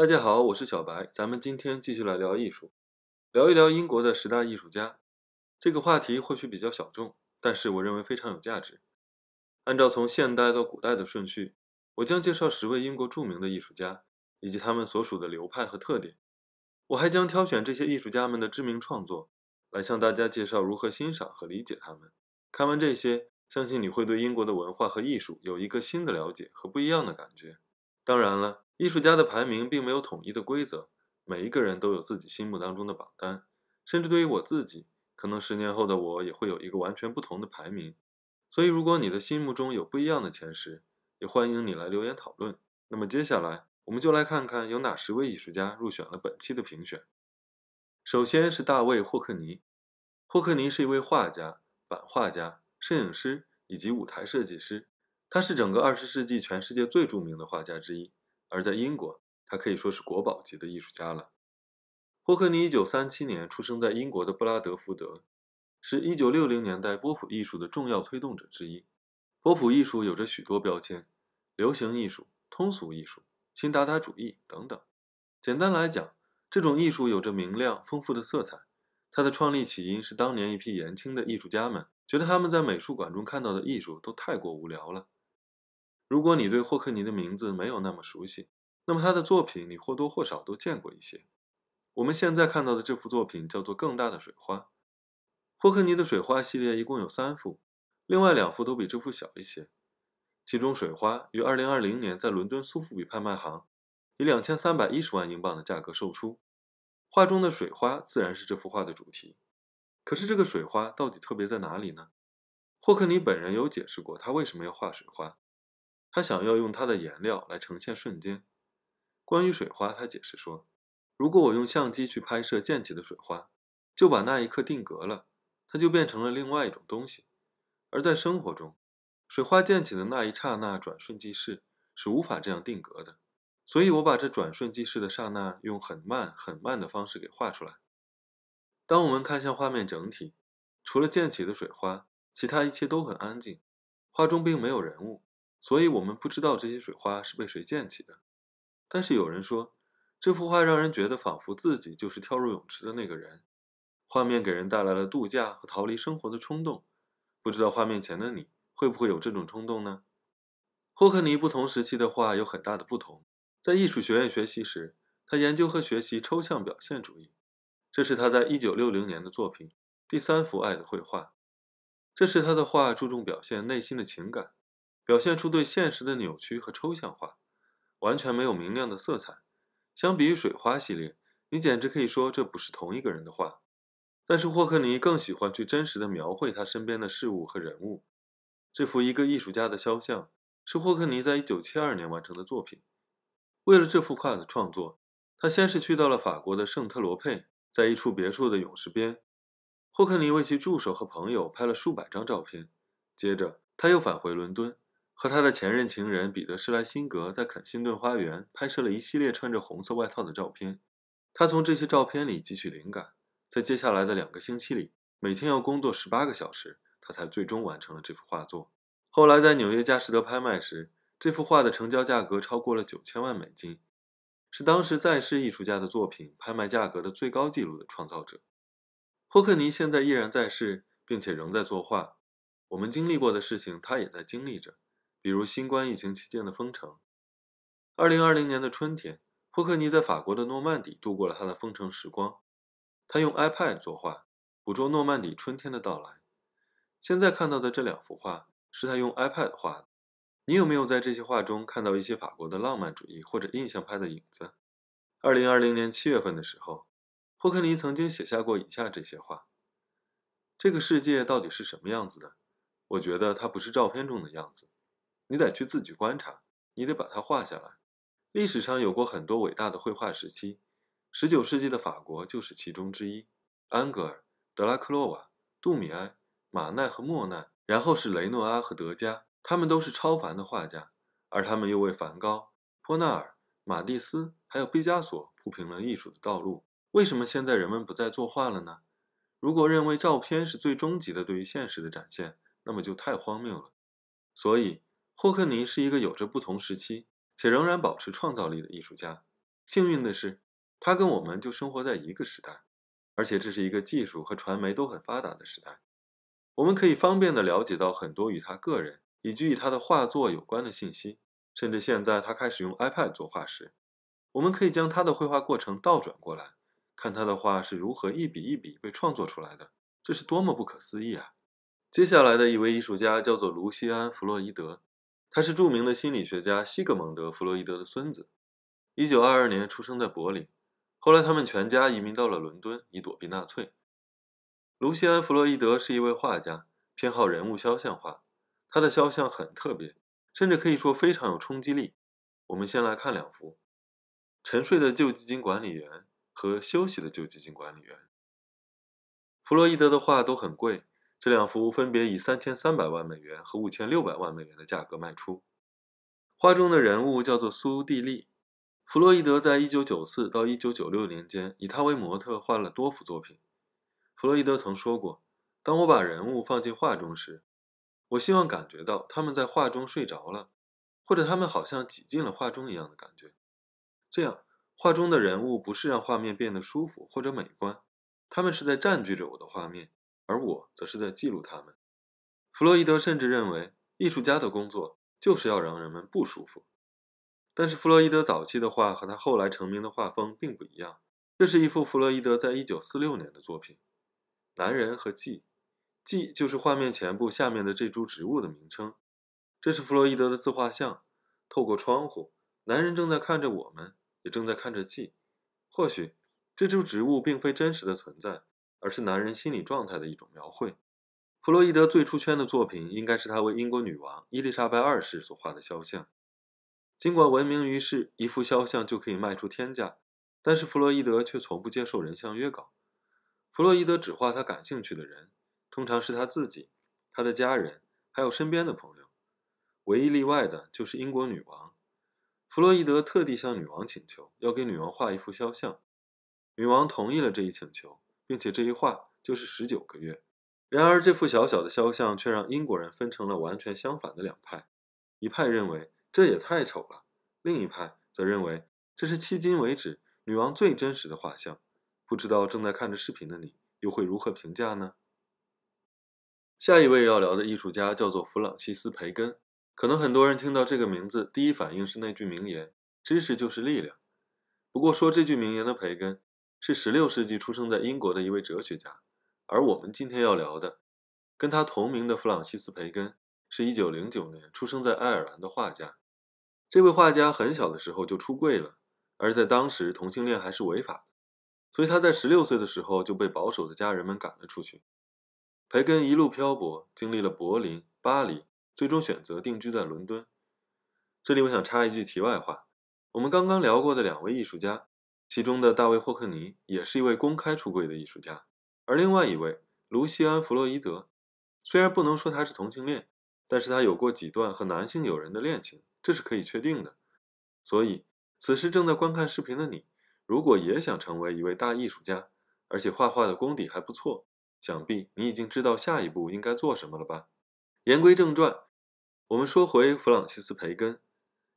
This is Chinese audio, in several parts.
大家好，我是小白，咱们今天继续来聊艺术，聊一聊英国的十大艺术家。这个话题或许比较小众，但是我认为非常有价值。按照从现代到古代的顺序，我将介绍十位英国著名的艺术家以及他们所属的流派和特点。我还将挑选这些艺术家们的知名创作，来向大家介绍如何欣赏和理解他们。看完这些，相信你会对英国的文化和艺术有一个新的了解和不一样的感觉。当然了，艺术家的排名并没有统一的规则，每一个人都有自己心目当中的榜单，甚至对于我自己，可能十年后的我也会有一个完全不同的排名。所以，如果你的心目中有不一样的前十，也欢迎你来留言讨论。那么，接下来我们就来看看有哪十位艺术家入选了本期的评选。首先是大卫·霍克尼，霍克尼是一位画家、版画家、摄影师以及舞台设计师。他是整个二十世纪全世界最著名的画家之一，而在英国，他可以说是国宝级的艺术家了。霍克尼一九三七年出生在英国的布拉德福德，是一九六零年代波普艺术的重要推动者之一。波普艺术有着许多标签，流行艺术、通俗艺术、新达达主义等等。简单来讲，这种艺术有着明亮、丰富的色彩。它的创立起因是当年一批年轻的艺术家们觉得他们在美术馆中看到的艺术都太过无聊了。如果你对霍克尼的名字没有那么熟悉，那么他的作品你或多或少都见过一些。我们现在看到的这幅作品叫做《更大的水花》。霍克尼的水花系列一共有三幅，另外两幅都比这幅小一些。其中《水花》于2020年在伦敦苏富比拍卖行以2310万英镑的价格售出。画中的水花自然是这幅画的主题，可是这个水花到底特别在哪里呢？霍克尼本人有解释过他为什么要画水花。他想要用他的颜料来呈现瞬间。关于水花，他解释说：“如果我用相机去拍摄溅起的水花，就把那一刻定格了，它就变成了另外一种东西。而在生活中，水花溅起的那一刹那转瞬即逝，是无法这样定格的。所以，我把这转瞬即逝的刹那用很慢、很慢的方式给画出来。当我们看向画面整体，除了溅起的水花，其他一切都很安静。画中并没有人物。”所以我们不知道这些水花是被谁溅起的，但是有人说，这幅画让人觉得仿佛自己就是跳入泳池的那个人，画面给人带来了度假和逃离生活的冲动。不知道画面前的你会不会有这种冲动呢？霍克尼不同时期的画有很大的不同。在艺术学院学习时，他研究和学习抽象表现主义，这是他在1960年的作品，第三幅《爱的绘画》。这是他的画注重表现内心的情感。表现出对现实的扭曲和抽象化，完全没有明亮的色彩。相比于水花系列，你简直可以说这不是同一个人的画。但是霍克尼更喜欢去真实的描绘他身边的事物和人物。这幅一个艺术家的肖像是霍克尼在一九七二年完成的作品。为了这幅画的创作，他先是去到了法国的圣特罗佩，在一处别墅的泳池边，霍克尼为其助手和朋友拍了数百张照片。接着他又返回伦敦。和他的前任情人彼得·施莱辛格在肯辛顿花园拍摄了一系列穿着红色外套的照片。他从这些照片里汲取灵感，在接下来的两个星期里，每天要工作十八个小时，他才最终完成了这幅画作。后来在纽约佳士得拍卖时，这幅画的成交价格超过了九千万美金，是当时在世艺术家的作品拍卖价格的最高纪录的创造者。霍克尼现在依然在世，并且仍在作画。我们经历过的事情，他也在经历着。比如新冠疫情期间的封城，二零二零年的春天，霍克尼在法国的诺曼底度过了他的封城时光。他用 iPad 作画，捕捉诺曼底春天的到来。现在看到的这两幅画是他用 iPad 画的。你有没有在这些画中看到一些法国的浪漫主义或者印象派的影子？二零二零年七月份的时候，霍克尼曾经写下过以下这些话：这个世界到底是什么样子的？我觉得它不是照片中的样子。你得去自己观察，你得把它画下来。历史上有过很多伟大的绘画时期，十九世纪的法国就是其中之一。安格尔、德拉克洛瓦、杜米埃、马奈和莫奈，然后是雷诺阿和德加，他们都是超凡的画家，而他们又为梵高、波纳尔、马蒂斯还有毕加索铺平了艺术的道路。为什么现在人们不再作画了呢？如果认为照片是最终极的对于现实的展现，那么就太荒谬了。所以。霍克尼是一个有着不同时期且仍然保持创造力的艺术家。幸运的是，他跟我们就生活在一个时代，而且这是一个技术和传媒都很发达的时代。我们可以方便地了解到很多与他个人以及与他的画作有关的信息。甚至现在他开始用 iPad 作画时，我们可以将他的绘画过程倒转过来，看他的画是如何一笔一笔被创作出来的。这是多么不可思议啊！接下来的一位艺术家叫做卢西安·弗洛伊德。他是著名的心理学家西格蒙德·弗洛伊德的孙子，1922年出生在柏林，后来他们全家移民到了伦敦，以躲避纳粹。卢西安·弗洛伊德是一位画家，偏好人物肖像画，他的肖像很特别，甚至可以说非常有冲击力。我们先来看两幅：沉睡的旧基金管理员和休息的旧基金管理员。弗洛伊德的画都很贵。这两幅分别以三千三百万美元和五千六百万美元的价格卖出。画中的人物叫做苏蒂利，弗洛伊德在一九九四到一九九六年间以他为模特画了多幅作品。弗洛伊德曾说过：“当我把人物放进画中时，我希望感觉到他们在画中睡着了，或者他们好像挤进了画中一样的感觉。这样，画中的人物不是让画面变得舒服或者美观，他们是在占据着我的画面。”而我则是在记录他们。弗洛伊德甚至认为，艺术家的工作就是要让人们不舒服。但是，弗洛伊德早期的画和他后来成名的画风并不一样。这是一幅弗洛伊德在一九四六年的作品，《男人和蓟》，蓟就是画面前部下面的这株植物的名称。这是弗洛伊德的自画像。透过窗户，男人正在看着我们，也正在看着蓟。或许，这株植物并非真实的存在。而是男人心理状态的一种描绘。弗洛伊德最出圈的作品应该是他为英国女王伊丽莎白二世所画的肖像。尽管闻名于世，一幅肖像就可以卖出天价，但是弗洛伊德却从不接受人像约稿。弗洛伊德只画他感兴趣的人，通常是他自己、他的家人，还有身边的朋友。唯一例外的就是英国女王。弗洛伊德特地向女王请求，要给女王画一幅肖像。女王同意了这一请求。并且这一画就是十九个月。然而，这幅小小的肖像却让英国人分成了完全相反的两派：一派认为这也太丑了，另一派则认为这是迄今为止女王最真实的画像。不知道正在看着视频的你又会如何评价呢？下一位要聊的艺术家叫做弗朗西斯·培根，可能很多人听到这个名字第一反应是那句名言“知识就是力量”。不过说这句名言的培根。是16世纪出生在英国的一位哲学家，而我们今天要聊的，跟他同名的弗朗西斯·培根，是1909年出生在爱尔兰的画家。这位画家很小的时候就出柜了，而在当时同性恋还是违法，的，所以他在16岁的时候就被保守的家人们赶了出去。培根一路漂泊，经历了柏林、巴黎，最终选择定居在伦敦。这里我想插一句题外话，我们刚刚聊过的两位艺术家。其中的大卫·霍克尼也是一位公开出柜的艺术家，而另外一位卢西安·弗洛伊德，虽然不能说他是同性恋，但是他有过几段和男性友人的恋情，这是可以确定的。所以，此时正在观看视频的你，如果也想成为一位大艺术家，而且画画的功底还不错，想必你已经知道下一步应该做什么了吧？言归正传，我们说回弗朗西斯·培根，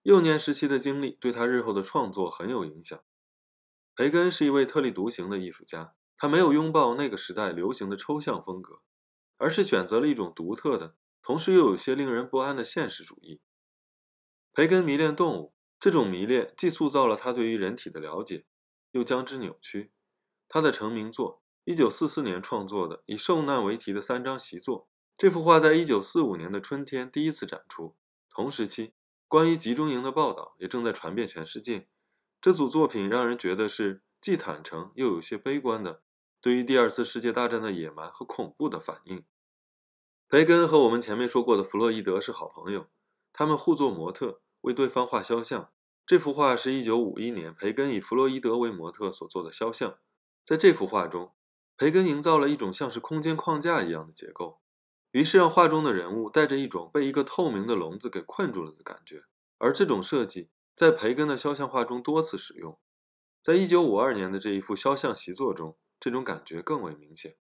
幼年时期的经历对他日后的创作很有影响。培根是一位特立独行的艺术家，他没有拥抱那个时代流行的抽象风格，而是选择了一种独特的、同时又有些令人不安的现实主义。培根迷恋动物，这种迷恋既塑造了他对于人体的了解，又将之扭曲。他的成名作，1944年创作的以受难为题的三张习作，这幅画在一九四五年的春天第一次展出。同时期，关于集中营的报道也正在传遍全世界。这组作品让人觉得是既坦诚又有些悲观的，对于第二次世界大战的野蛮和恐怖的反应。培根和我们前面说过的弗洛伊德是好朋友，他们互做模特，为对方画肖像。这幅画是一九五一年培根以弗洛伊德为模特所做的肖像。在这幅画中，培根营造了一种像是空间框架一样的结构，于是让画中的人物带着一种被一个透明的笼子给困住了的感觉。而这种设计。在培根的肖像画中多次使用，在1952年的这一幅肖像习作中，这种感觉更为明显。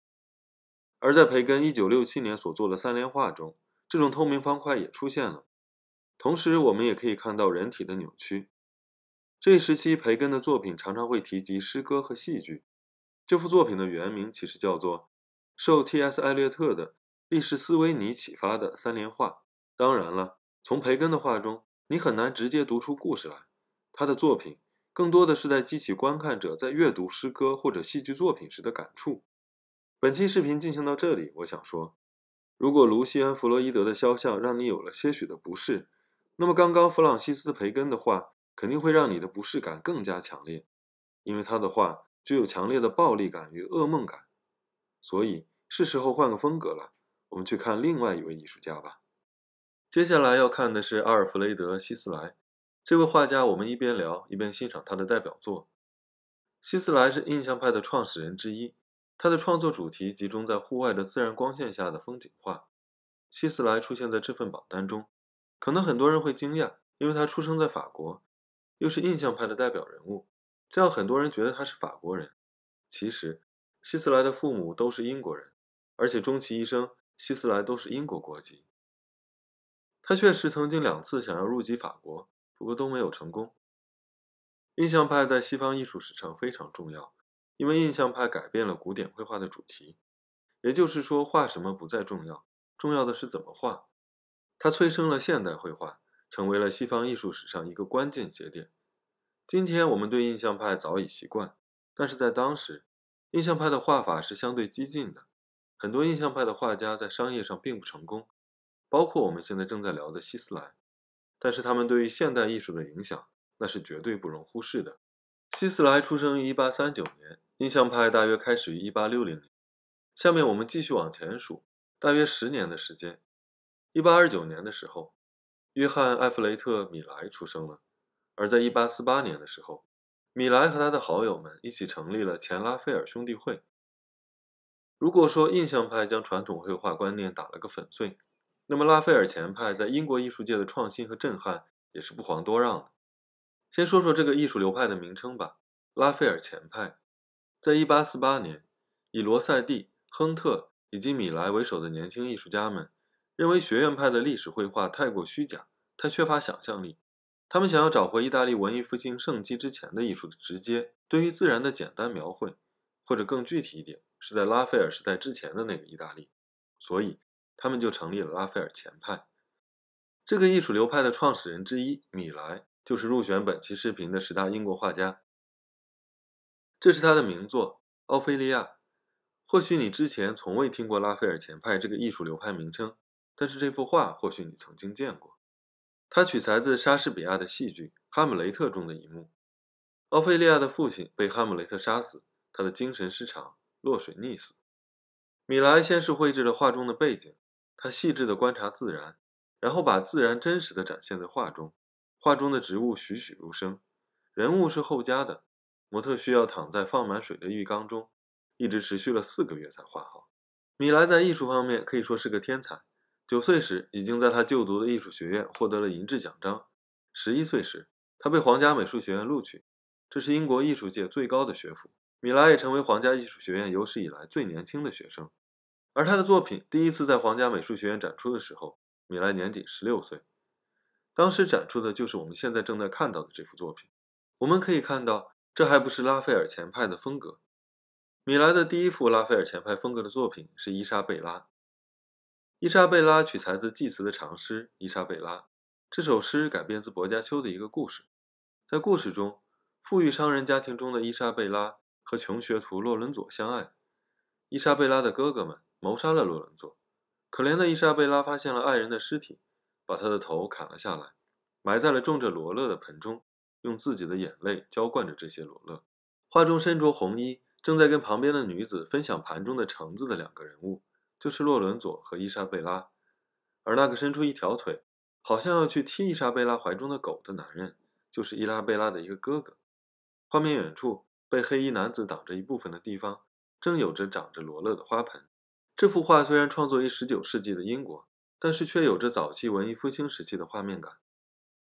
而在培根1967年所做的三联画中，这种透明方块也出现了。同时，我们也可以看到人体的扭曲。这一时期，培根的作品常常会提及诗歌和戏剧。这幅作品的原名其实叫做《受 T.S. 艾略特的利士斯维尼启发的三联画》。当然了，从培根的画中。你很难直接读出故事来，他的作品更多的是在激起观看者在阅读诗歌或者戏剧作品时的感触。本期视频进行到这里，我想说，如果卢西安·弗洛伊德的肖像让你有了些许的不适，那么刚刚弗朗西斯·培根的话肯定会让你的不适感更加强烈，因为他的话具有强烈的暴力感与噩梦感。所以是时候换个风格了，我们去看另外一位艺术家吧。接下来要看的是阿尔弗雷德·希斯莱，这位画家。我们一边聊一边欣赏他的代表作。希斯莱是印象派的创始人之一，他的创作主题集中在户外的自然光线下的风景画。希斯莱出现在这份榜单中，可能很多人会惊讶，因为他出生在法国，又是印象派的代表人物，这让很多人觉得他是法国人。其实，希斯莱的父母都是英国人，而且终其一生，希斯莱都是英国国籍。他确实曾经两次想要入籍法国，不过都没有成功。印象派在西方艺术史上非常重要，因为印象派改变了古典绘画的主题，也就是说，画什么不再重要，重要的是怎么画。它催生了现代绘画，成为了西方艺术史上一个关键节点。今天我们对印象派早已习惯，但是在当时，印象派的画法是相对激进的，很多印象派的画家在商业上并不成功。包括我们现在正在聊的希斯莱，但是他们对于现代艺术的影响那是绝对不容忽视的。希斯莱出生于一八三九年，印象派大约开始于一八六零年。下面我们继续往前数，大约十年的时间。一八二九年的时候，约翰·艾弗雷特·米莱出生了，而在一八四八年的时候，米莱和他的好友们一起成立了前拉斐尔兄弟会。如果说印象派将传统绘画观念打了个粉碎，那么，拉斐尔前派在英国艺术界的创新和震撼也是不遑多让的。先说说这个艺术流派的名称吧，拉斐尔前派。在1848年，以罗塞蒂、亨特以及米莱为首的年轻艺术家们认为学院派的历史绘画太过虚假，太缺乏想象力。他们想要找回意大利文艺复兴盛期之前的艺术的直接，对于自然的简单描绘，或者更具体一点，是在拉斐尔时代之前的那个意大利。所以。他们就成立了拉斐尔前派，这个艺术流派的创始人之一米莱就是入选本期视频的十大英国画家。这是他的名作《奥菲利亚》。或许你之前从未听过拉斐尔前派这个艺术流派名称，但是这幅画或许你曾经见过。它取材自莎士比亚的戏剧《哈姆雷特》中的一幕：奥菲利亚的父亲被哈姆雷特杀死，他的精神失常，落水溺死。米莱先是绘制了画中的背景。他细致地观察自然，然后把自然真实的展现在画中。画中的植物栩栩如生，人物是后加的。模特需要躺在放满水的浴缸中，一直持续了四个月才画好。米莱在艺术方面可以说是个天才。九岁时，已经在他就读的艺术学院获得了银质奖章。十一岁时，他被皇家美术学院录取，这是英国艺术界最高的学府。米莱也成为皇家艺术学院有史以来最年轻的学生。而他的作品第一次在皇家美术学院展出的时候，米莱年仅十六岁。当时展出的就是我们现在正在看到的这幅作品。我们可以看到，这还不是拉斐尔前派的风格。米莱的第一幅拉斐尔前派风格的作品是《伊莎贝拉》。《伊莎贝拉》取材自济慈的长诗《伊莎贝拉》，这首诗改编自薄伽丘的一个故事。在故事中，富裕商人家庭中的伊莎贝拉和穷学徒洛伦佐相爱。伊莎贝拉的哥哥们。谋杀了洛伦佐，可怜的伊莎贝拉发现了爱人的尸体，把他的头砍了下来，埋在了种着罗勒的盆中，用自己的眼泪浇灌着这些罗勒。画中身着红衣，正在跟旁边的女子分享盘中的橙子的两个人物，就是洛伦佐和伊莎贝拉，而那个伸出一条腿，好像要去踢伊莎贝拉怀中的狗的男人，就是伊拉贝拉的一个哥哥。画面远处被黑衣男子挡着一部分的地方，正有着长着罗勒的花盆。这幅画虽然创作于19世纪的英国，但是却有着早期文艺复兴时期的画面感。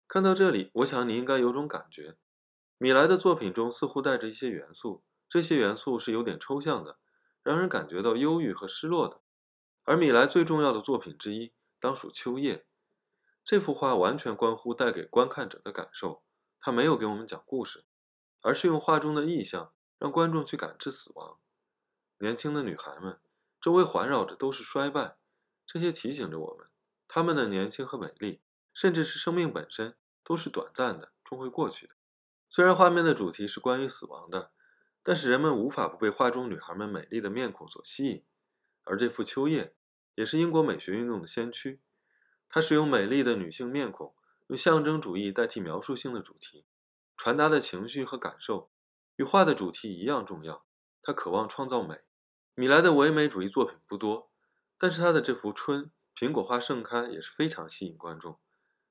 看到这里，我想你应该有种感觉：米莱的作品中似乎带着一些元素，这些元素是有点抽象的，让人感觉到忧郁和失落的。而米莱最重要的作品之一，当属《秋叶》。这幅画完全关乎带给观看者的感受，它没有给我们讲故事，而是用画中的意象让观众去感知死亡。年轻的女孩们。周围环绕着都是衰败，这些提醒着我们，他们的年轻和美丽，甚至是生命本身都是短暂的，终会过去的。虽然画面的主题是关于死亡的，但是人们无法不被画中女孩们美丽的面孔所吸引。而这幅《秋叶》也是英国美学运动的先驱，它是用美丽的女性面孔，用象征主义代替描述性的主题，传达的情绪和感受，与画的主题一样重要。他渴望创造美。米莱的唯美主义作品不多，但是他的这幅《春苹果花盛开》也是非常吸引观众。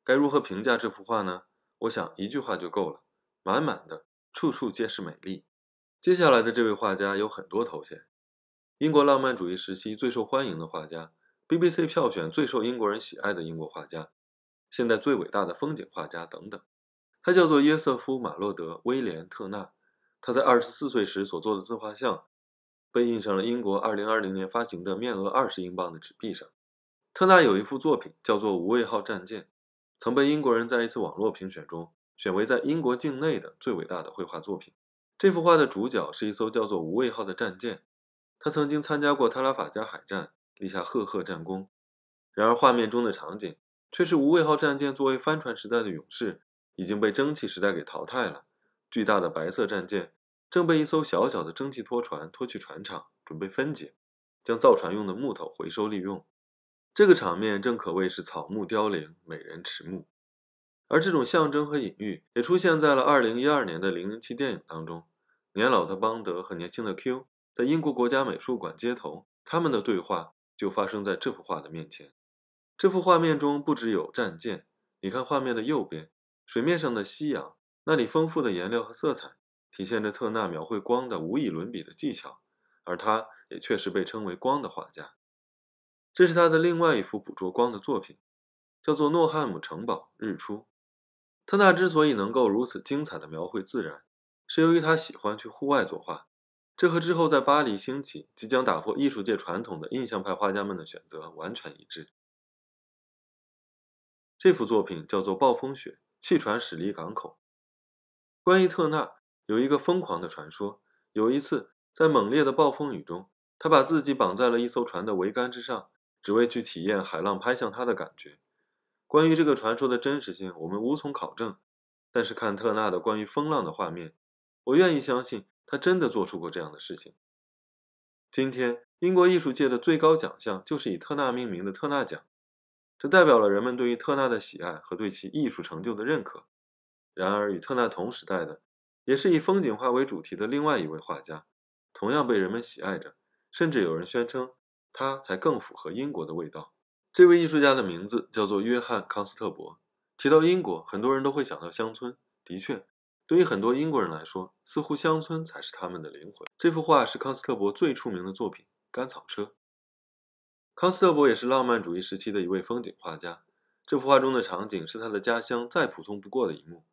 该如何评价这幅画呢？我想一句话就够了：满满的，处处皆是美丽。接下来的这位画家有很多头衔：英国浪漫主义时期最受欢迎的画家，BBC 票选最受英国人喜爱的英国画家，现代最伟大的风景画家等等。他叫做约瑟夫·马洛德·威廉·特纳。他在二十四岁时所做的自画像。被印上了英国二零二零年发行的面额二十英镑的纸币上。特纳有一幅作品叫做《无畏号战舰》，曾被英国人在一次网络评选中选为在英国境内的最伟大的绘画作品。这幅画的主角是一艘叫做“无畏号”的战舰，它曾经参加过特拉法加海战，立下赫赫战功。然而，画面中的场景却是“无畏号”战舰作为帆船时代的勇士，已经被蒸汽时代给淘汰了。巨大的白色战舰。正被一艘小小的蒸汽拖船拖去船厂，准备分解，将造船用的木头回收利用。这个场面正可谓是草木凋零，美人迟暮。而这种象征和隐喻也出现在了二零一二年的《零零七》电影当中。年老的邦德和年轻的 Q 在英国国家美术馆街头，他们的对话就发生在这幅画的面前。这幅画面中不只有战舰，你看画面的右边，水面上的夕阳，那里丰富的颜料和色彩。体现着特纳描绘光的无以伦比的技巧，而他也确实被称为“光的画家”。这是他的另外一幅捕捉光的作品，叫做《诺汉姆城堡日出》。特纳之所以能够如此精彩的描绘自然，是由于他喜欢去户外作画，这和之后在巴黎兴起、即将打破艺术界传统的印象派画家们的选择完全一致。这幅作品叫做《暴风雪，气船驶离港口》。关于特纳。有一个疯狂的传说，有一次在猛烈的暴风雨中，他把自己绑在了一艘船的桅杆之上，只为去体验海浪拍向他的感觉。关于这个传说的真实性，我们无从考证。但是看特纳的关于风浪的画面，我愿意相信他真的做出过这样的事情。今天，英国艺术界的最高奖项就是以特纳命名的特纳奖，这代表了人们对于特纳的喜爱和对其艺术成就的认可。然而，与特纳同时代的。也是以风景画为主题的另外一位画家，同样被人们喜爱着，甚至有人宣称他才更符合英国的味道。这位艺术家的名字叫做约翰·康斯特伯。提到英国，很多人都会想到乡村。的确，对于很多英国人来说，似乎乡村才是他们的灵魂。这幅画是康斯特伯最出名的作品《甘草车》。康斯特伯也是浪漫主义时期的一位风景画家。这幅画中的场景是他的家乡再普通不过的一幕：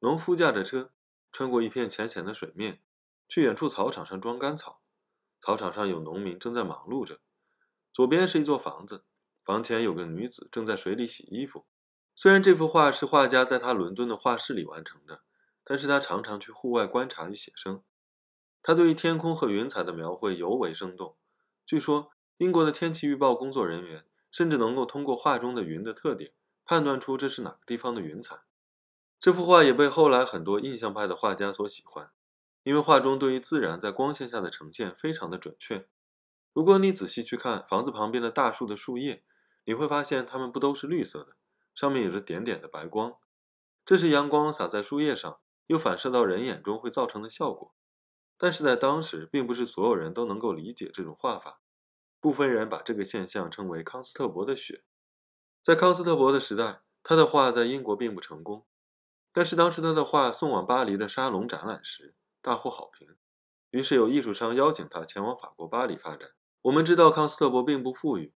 农夫驾着车。穿过一片浅浅的水面，去远处草场上装干草。草场上有农民正在忙碌着。左边是一座房子，房前有个女子正在水里洗衣服。虽然这幅画是画家在他伦敦的画室里完成的，但是他常常去户外观察与写生。他对于天空和云彩的描绘尤为生动。据说，英国的天气预报工作人员甚至能够通过画中的云的特点，判断出这是哪个地方的云彩。这幅画也被后来很多印象派的画家所喜欢，因为画中对于自然在光线下的呈现非常的准确。如果你仔细去看房子旁边的大树的树叶，你会发现它们不都是绿色的，上面有着点点的白光，这是阳光洒在树叶上又反射到人眼中会造成的效果。但是在当时，并不是所有人都能够理解这种画法，部分人把这个现象称为康斯特伯的雪。在康斯特伯的时代，他的画在英国并不成功。但是当时他的画送往巴黎的沙龙展览时，大获好评。于是有艺术商邀请他前往法国巴黎发展。我们知道康斯特伯并不富裕，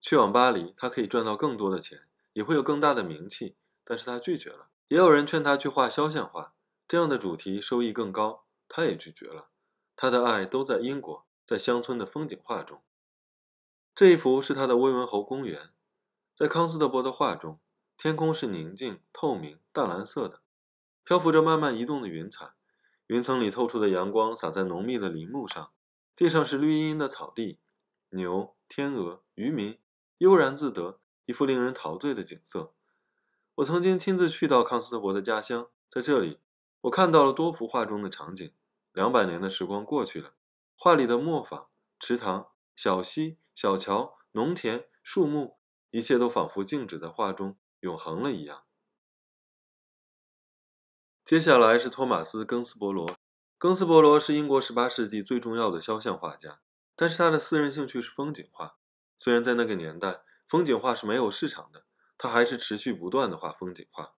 去往巴黎，他可以赚到更多的钱，也会有更大的名气。但是他拒绝了。也有人劝他去画肖像画，这样的主题收益更高，他也拒绝了。他的爱都在英国，在乡村的风景画中。这一幅是他的威文侯公园，在康斯特伯的画中。天空是宁静、透明、淡蓝色的，漂浮着慢慢移动的云彩，云层里透出的阳光洒在浓密的林木上，地上是绿茵茵的草地，牛、天鹅、渔民悠然自得，一副令人陶醉的景色。我曾经亲自去到康斯特勃的家乡，在这里，我看到了多幅画中的场景。两百年的时光过去了，画里的磨坊、池塘、小溪、小桥、农田、树木，一切都仿佛静止在画中。永恒了一样。接下来是托马斯·庚斯博罗。庚斯博罗是英国十八世纪最重要的肖像画家，但是他的私人兴趣是风景画。虽然在那个年代，风景画是没有市场的，他还是持续不断的画风景画。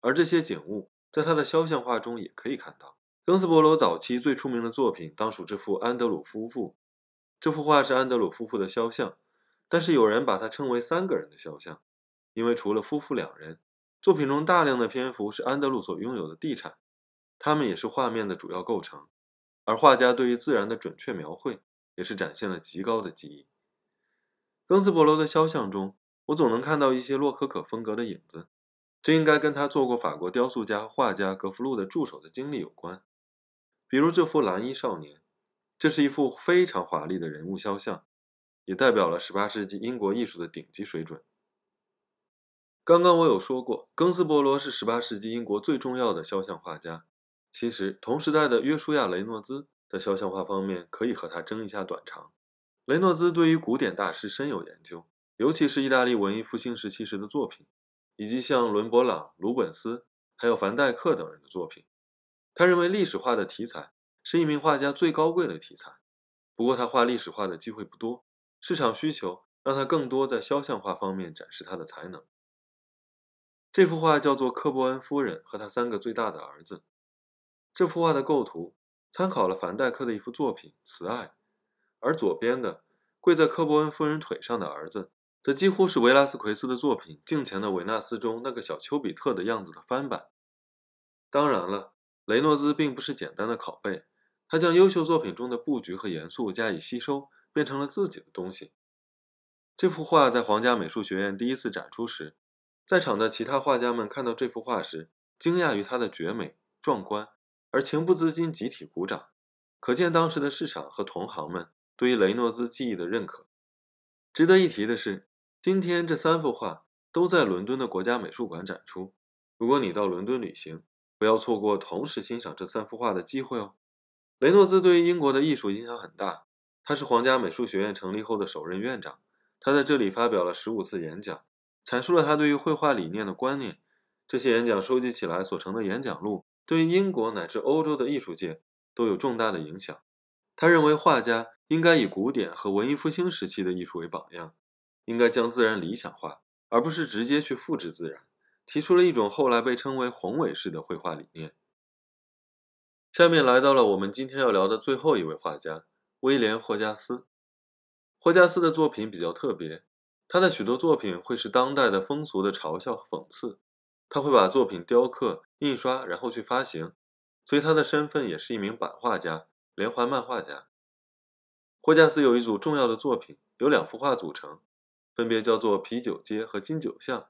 而这些景物，在他的肖像画中也可以看到。庚斯博罗早期最出名的作品，当属这幅《安德鲁夫妇》。这幅画是安德鲁夫妇的肖像，但是有人把它称为三个人的肖像。因为除了夫妇两人，作品中大量的篇幅是安德鲁所拥有的地产，它们也是画面的主要构成。而画家对于自然的准确描绘，也是展现了极高的技艺。庚斯伯罗的肖像中，我总能看到一些洛可可风格的影子，这应该跟他做过法国雕塑家画家格弗路的助手的经历有关。比如这幅蓝衣少年，这是一幅非常华丽的人物肖像，也代表了18世纪英国艺术的顶级水准。刚刚我有说过，庚斯伯罗是十八世纪英国最重要的肖像画家。其实同时代的约书亚·雷诺兹在肖像画方面可以和他争一下短长。雷诺兹对于古典大师深有研究，尤其是意大利文艺复兴时期时的作品，以及像伦勃朗、鲁本斯，还有凡戴克等人的作品。他认为历史画的题材是一名画家最高贵的题材。不过他画历史画的机会不多，市场需求让他更多在肖像画方面展示他的才能。这幅画叫做《科伯恩夫人和她三个最大的儿子》。这幅画的构图参考了凡戴克的一幅作品《慈爱》，而左边的跪在科伯恩夫人腿上的儿子，则几乎是维拉斯奎斯的作品《镜前的维纳斯》中那个小丘比特的样子的翻版。当然了，雷诺兹并不是简单的拷贝，他将优秀作品中的布局和元素加以吸收，变成了自己的东西。这幅画在皇家美术学院第一次展出时。在场的其他画家们看到这幅画时，惊讶于它的绝美壮观，而情不自禁集体鼓掌。可见当时的市场和同行们对于雷诺兹技艺的认可。值得一提的是，今天这三幅画都在伦敦的国家美术馆展出。如果你到伦敦旅行，不要错过同时欣赏这三幅画的机会哦。雷诺兹对于英国的艺术影响很大，他是皇家美术学院成立后的首任院长，他在这里发表了十五次演讲。阐述了他对于绘画理念的观念，这些演讲收集起来所成的演讲录，对英国乃至欧洲的艺术界都有重大的影响。他认为画家应该以古典和文艺复兴时期的艺术为榜样，应该将自然理想化，而不是直接去复制自然，提出了一种后来被称为宏伟式的绘画理念。下面来到了我们今天要聊的最后一位画家威廉霍加斯。霍加斯的作品比较特别。他的许多作品会是当代的风俗的嘲笑和讽刺，他会把作品雕刻、印刷，然后去发行，所以他的身份也是一名版画家、连环漫画家。霍加斯有一组重要的作品，由两幅画组成，分别叫做《啤酒街》和《金酒巷》。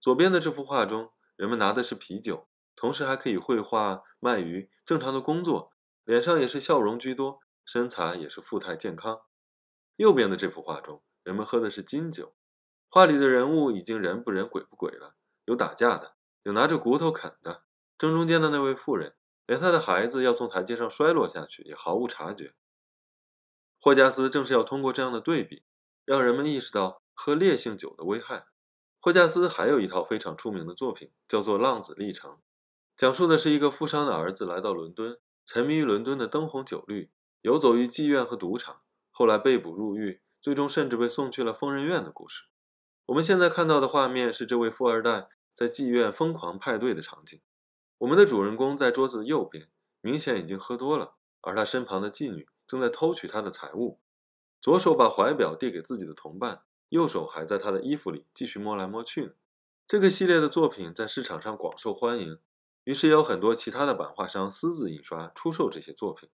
左边的这幅画中，人们拿的是啤酒，同时还可以绘画、卖鱼，正常的工作，脸上也是笑容居多，身材也是富态健康。右边的这幅画中，人们喝的是金酒。画里的人物已经人不人鬼不鬼了，有打架的，有拿着骨头啃的。正中间的那位妇人，连她的孩子要从台阶上摔落下去也毫无察觉。霍加斯正是要通过这样的对比，让人们意识到喝烈性酒的危害。霍加斯还有一套非常出名的作品，叫做《浪子历程》，讲述的是一个富商的儿子来到伦敦，沉迷于伦敦的灯红酒绿，游走于妓院和赌场，后来被捕入狱，最终甚至被送去了疯人院的故事。我们现在看到的画面是这位富二代在妓院疯狂派对的场景。我们的主人公在桌子右边，明显已经喝多了，而他身旁的妓女正在偷取他的财物，左手把怀表递给自己的同伴，右手还在他的衣服里继续摸来摸去呢。这个系列的作品在市场上广受欢迎，于是有很多其他的版画商私自印刷出售这些作品。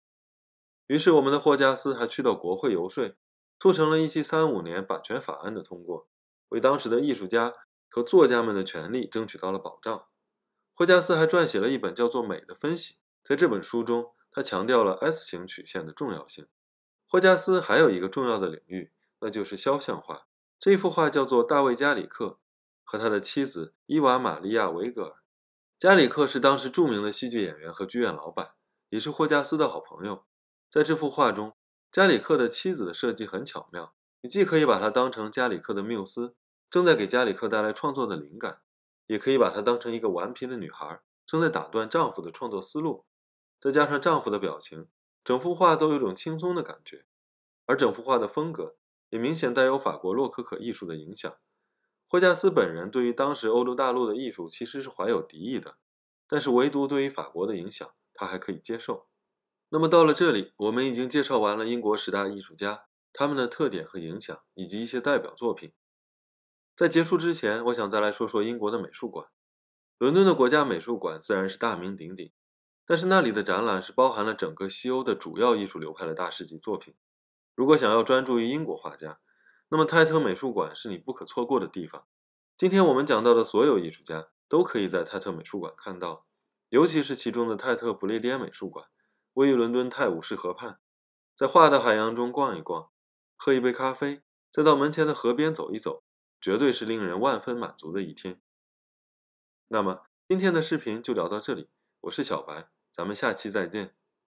于是，我们的霍加斯还去到国会游说，促成了一七三五年版权法案的通过。为当时的艺术家和作家们的权利争取到了保障。霍加斯还撰写了一本叫做《美的分析》，在这本书中，他强调了 S 型曲线的重要性。霍加斯还有一个重要的领域，那就是肖像画。这幅画叫做《大卫·加里克和他的妻子伊娃·玛利亚·维格尔》。加里克是当时著名的戏剧演员和剧院老板，也是霍加斯的好朋友。在这幅画中，加里克的妻子的设计很巧妙。你既可以把她当成加里克的缪斯，正在给加里克带来创作的灵感，也可以把她当成一个顽皮的女孩，正在打断丈夫的创作思路。再加上丈夫的表情，整幅画都有种轻松的感觉。而整幅画的风格也明显带有法国洛可可艺术的影响。霍加斯本人对于当时欧洲大陆的艺术其实是怀有敌意的，但是唯独对于法国的影响，他还可以接受。那么到了这里，我们已经介绍完了英国十大艺术家。他们的特点和影响，以及一些代表作品。在结束之前，我想再来说说英国的美术馆。伦敦的国家美术馆自然是大名鼎鼎，但是那里的展览是包含了整个西欧的主要艺术流派的大师级作品。如果想要专注于英国画家，那么泰特美术馆是你不可错过的地方。今天我们讲到的所有艺术家都可以在泰特美术馆看到，尤其是其中的泰特不列颠美术馆，位于伦敦泰晤士河畔，在画的海洋中逛一逛。喝一杯咖啡，再到门前的河边走一走，绝对是令人万分满足的一天。那么今天的视频就聊到这里，我是小白，咱们下期再见。